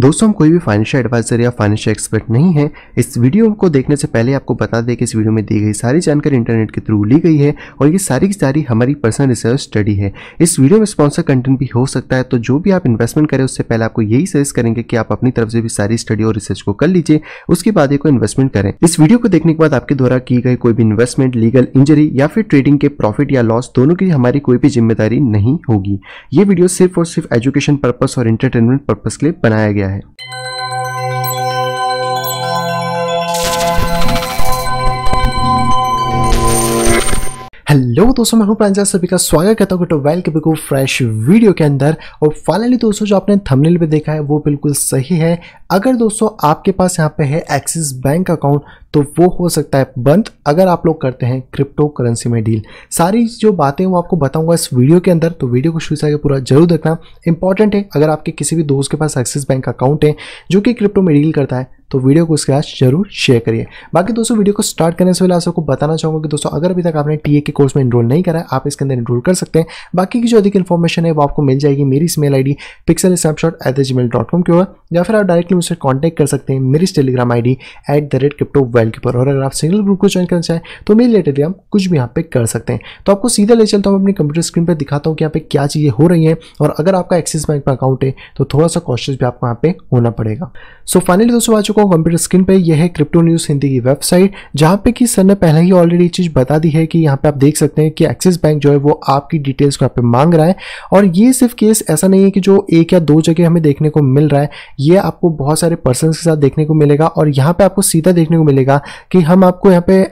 दोस्तों हम कोई भी फाइनेंशियल एडवाइजर या फाइनेंशियल एक्सपर्ट नहीं है इस वीडियो को देखने से पहले आपको बता दें कि इस वीडियो में दी गई सारी जानकारी इंटरनेट के थ्रू ली गई है और ये सारी की सारी हमारी पर्सनल रिसर्च स्टडी है इस वीडियो में स्पॉन्सर कंटेंट भी हो सकता है तो जो भी आप इन्वेस्टमेंट करें उससे पहले आपको यही सजेस्ट करेंगे कि आप अपनी तरफ से भी सारी स्टडी और रिसर्च को कर लीजिए उसके बाद ये इन्वेस्टमेंट करें इस वीडियो को देखने के बाद आपके द्वारा की गई कोई भी इन्वेस्टमेंट लीगल इंजरी या फिर ट्रेडिंग के प्रॉफिट या लॉस दोनों की हमारी कोई भी जिम्मेदारी नहीं होगी ये वीडियो सिर्फ और सिर्फ एजुकेशन पर्पज और इंटरटेनमेंट पर्पज के लिए बनाया गया हेलो दोस्तों मैं हूं प्रांजल सभी का स्वागत करता हूं वेल के बिल्कुल फ्रेश वीडियो के अंदर और फाइनली दोस्तों जो आपने थंबनेल पे देखा है वो बिल्कुल सही है अगर दोस्तों आपके पास यहाँ पे है एक्सिस बैंक अकाउंट तो वो हो सकता है बंद अगर आप लोग करते हैं क्रिप्टो करेंसी में डील सारी जो बातें वो आपको बताऊंगा इस वीडियो के अंदर तो वीडियो को शुरू से आगे पूरा जरूर देखना इंपॉर्टेंट है अगर आपके किसी भी दोस्त के पास एक्सिस बैंक अकाउंट है जो कि क्रिप्टो में डील करता है तो वीडियो को इसके आज जरूर शेयर करिए बाकी दोस्तों वीडियो को स्टार्ट करने से पहले आप सबको बताना चाहूँगा कि दोस्तों अगर अभी तक आपने टीए के कोर्स में इनरोल नहीं करा है आप इसके अंदर इनरोल कर सकते हैं बाकी की जो अधिक इन्फॉर्मेशन है वो आपको मिल जाएगी मेरी इस mail I D pixel snapshot at the Gmail dot com के ओर या फिर आप डायरेक्टली मुझसे कॉन्टैक्ट कर सकते हैं मेरी Telegram I D at the rate crypto file के ऊपर और अगर आप सिंगल ग्रुप को ज्वाइन करना चाहें तो मेरे रिलेटेड हम कुछ भी यहाँ पे कर सकते हैं तो आपको सीधा ले चलता हूँ अपने कंप्यूटर स्क्रीन पर दिखाता हूँ कि यहाँ पे क्या चीज़ें हो रही हैं और अगर आपका एक्सिस बैंक में अकाउंट है तो थोड़ा सा कॉशियस भी आपको यहाँ पे होना पड़ेगा सो फाइनली दोस्तों आ चुका हूँ कंप्यूटर स्क्रीन पर यह है क्रिप्टो न्यूज़ हिंदी की वेबसाइट जहाँ पे कि सर ने पहले ही ऑलरेडी ये चीज़ बता दी है कि यहाँ पर आप देख सकते हैं कि एक्सिस बैंक जो है वो आपकी डिटेल्स को यहाँ पर मांग रहा है और ये सिर्फ केस ऐसा नहीं है कि जो एक या दो जगह हमें देखने को मिल रहा है ये आपको बहुत सारे पर्सन के साथ देखने को मिलेगा और यहाँ पर आपको सीधा देखने को मिलेगा करना कि हम आपको यहाँ पे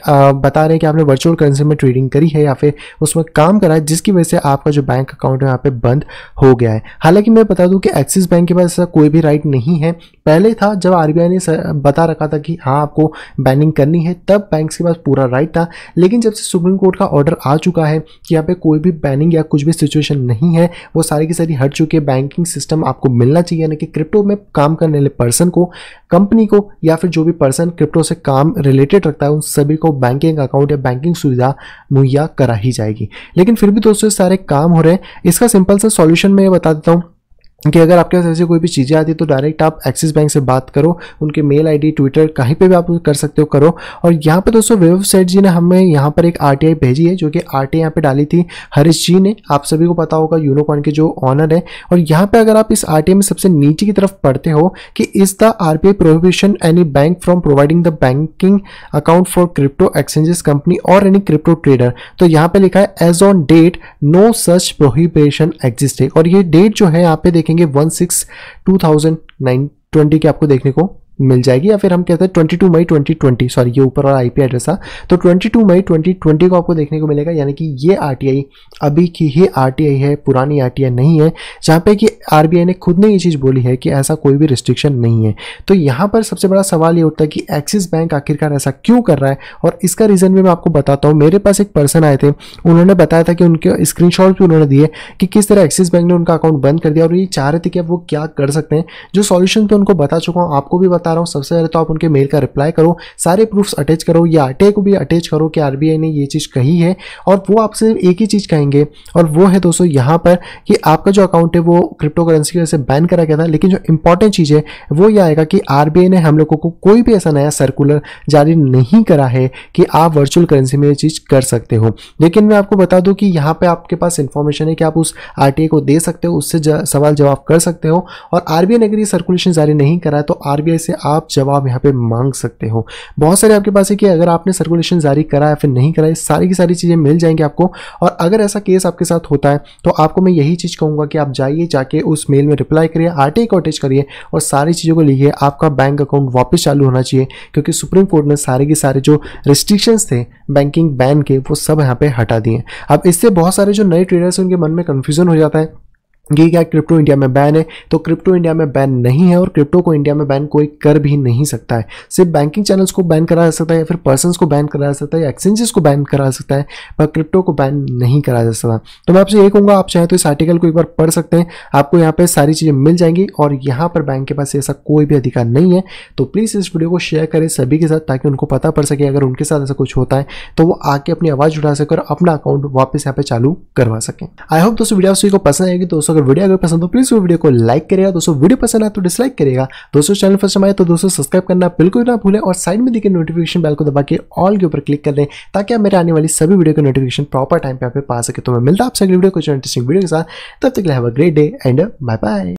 बता रहे हैं कि आपने वर्चुअल करेंसी में ट्रेडिंग करी है या फिर उसमें काम करा है जिसकी वजह से आपका जो बैंक अकाउंट है यहाँ पे बंद हो गया है हालांकि मैं बता दूं कि एक्सिस बैंक के पास ऐसा कोई भी राइट नहीं है पहले था जब आर ने बता रखा था कि हाँ आपको बैनिंग करनी है तब बैंक के पास पूरा राइट था लेकिन जब से सुप्रीम कोर्ट का ऑर्डर आ चुका है कि यहाँ पे कोई भी बैनिंग या कुछ भी सिचुएशन नहीं है वो सारी की सारी हट चुकी है बैंकिंग सिस्टम आपको मिलना चाहिए यानी कि क्रिप्टो में काम करने वाले पर्सन को कंपनी को या फिर जो भी पर्सन क्रिप्टो से काम रिलेटेड रखता है उन सभी को बैंकिंग अकाउंट या बैंकिंग सुविधा मुहैया करा ही जाएगी लेकिन फिर भी दोस्तों सारे काम हो रहे हैं इसका सिंपल सा सॉल्यूशन मैं ये बता देता हूँ कि अगर आपके पास ऐसी कोई भी चीज़ें आती है तो डायरेक्ट आप एक्सिस बैंक से बात करो उनके मेल आईडी ट्विटर कहीं पे भी आप कर सकते हो करो और यहाँ पे दोस्तों वेबसाइट जी ने हमें यहाँ पर एक आरटीआई भेजी है जो कि आर टी यहाँ पर डाली थी हरीश जी ने आप सभी को पता होगा यूनोकॉन के जो ऑनर है और यहाँ पर अगर आप इस आर में सबसे नीचे की तरफ पढ़ते हो कि is the R P prohibition any bank from providing the banking account for crypto exchanges company और एनी क्रिप्टो ट्रेडर तो यहाँ पर लिखा है as on date no such prohibition exist और ये डेट जो है यहाँ पे देखें देखेंगे one six two thousand nine twenty के आपको देखने को मिल जाएगी या फिर हम कहते हैं 22 मई 2020 सॉरी ये ऊपर वाला आईपी एड्रेस था तो 22 मई 2020 को आपको देखने को मिलेगा यानी कि ये आरटीआई अभी की ही आरटीआई है पुरानी आरटीआई नहीं है जहाँ पे कि आरबीआई ने खुद ने ये चीज़ बोली है कि ऐसा कोई भी रिस्ट्रिक्शन नहीं है तो यहाँ पर सबसे बड़ा सवाल ये उठता है कि एक्सिस बैंक आखिरकार ऐसा क्यों कर रहा है और इसका रीज़न भी मैं आपको बताता हूँ मेरे पास एक पर्सन आए थे उन्होंने बताया था कि उनके स्क्रीन भी उन्होंने दिए कि किस तरह एक्सिस बैंक ने उनका अकाउंट बंद कर दिया और ये चाह रहे थे कि अब वो क्या कर सकते हैं जो सॉल्यूशन तो उनको बता चुका हूँ आपको भी बता बता रहा हूँ सबसे पहले तो आप उनके मेल का रिप्लाई करो सारे प्रूफ्स अटैच करो या आटे को भी अटैच करो कि आर ने ये चीज़ कही है और वो आपसे एक ही चीज़ कहेंगे और वो है दोस्तों यहाँ पर कि आपका जो अकाउंट है वो क्रिप्टो करेंसी की वजह से बैन करा गया था लेकिन जो इंपॉर्टेंट चीज़ है वो ये आएगा कि आर ने हम लोगों को कोई भी ऐसा नया सर्कुलर जारी नहीं करा है कि आप वर्चुअल करेंसी में ये चीज़ कर सकते हो लेकिन मैं आपको बता दूँ कि यहाँ पर आपके पास इन्फॉर्मेशन है कि आप उस आर को दे सकते हो उससे सवाल जवाब कर सकते हो और आर ने अगर ये सर्कुलेशन जारी नहीं करा तो आर से से आप जवाब यहाँ पे मांग सकते हो बहुत सारे आपके पास है कि अगर आपने सर्कुलेशन जारी करा या फिर नहीं कराए सारी की सारी चीज़ें मिल जाएंगी आपको और अगर ऐसा केस आपके साथ होता है तो आपको मैं यही चीज़ कहूँगा कि आप जाइए जाके उस मेल में रिप्लाई करिए आर टी को करिए और सारी चीज़ों को लिखिए आपका बैंक अकाउंट वापस चालू होना चाहिए क्योंकि सुप्रीम कोर्ट ने सारे के सारे जो रिस्ट्रिक्शंस थे बैंकिंग बैन के वो सब यहाँ पर हटा दिए अब इससे बहुत सारे जो नए ट्रेडर्स हैं उनके मन में कन्फ्यूजन हो जाता है ये क्या क्रिप्टो इंडिया में बैन है तो क्रिप्टो इंडिया में बैन नहीं है और क्रिप्टो को इंडिया में बैन कोई कर भी नहीं सकता है सिर्फ बैंकिंग चैनल्स को बैन करा जा सकता है या फिर पर्सनस को बैन करा जा सकता है एक्सचेंजेस को बैन करा जा सकता है पर क्रिप्टो को बैन नहीं करा जा सकता तो मैं आपसे ये कहूँगा आप चाहे तो इस आर्टिकल को एक बार पढ़ सकते हैं आपको यहाँ पर सारी चीज़ें मिल जाएंगी और यहाँ पर बैंक के पास ऐसा कोई भी अधिकार नहीं है तो प्लीज़ इस वीडियो को शेयर करें सभी के साथ ताकि उनको पता पड़ सके अगर उनके साथ ऐसा कुछ होता है तो वो आके अपनी आवाज़ उठा और अपना अकाउंट वापस यहाँ पर चालू करवा सकें आई होप दोस्तों वीडियो को पसंद आएगी दोस्तों वीडियो अगर पसंद हो प्लीज़ वो वीडियो को लाइक करेगा दोस्तों वीडियो पसंद आए तो डिसलाइक करेगा दोस्तों चैनल फर्स्ट समय तो दोस्तों सब्सक्राइब करना बिल्कुल ना भूलें और साइड में देखिए नोटिफिकेशन बेल को दबा के ऑल के ऊपर क्लिक कर दें ताकि आप मेरे आने वाली सभी वीडियो का नोटिफिकेशन प्रॉपर टाइम पर आप पा सके तो मैं मिलता आपसे अगली वीडियो को इंटरेस्टिंग वीडियो के साथ तब तक have a great day and bye bye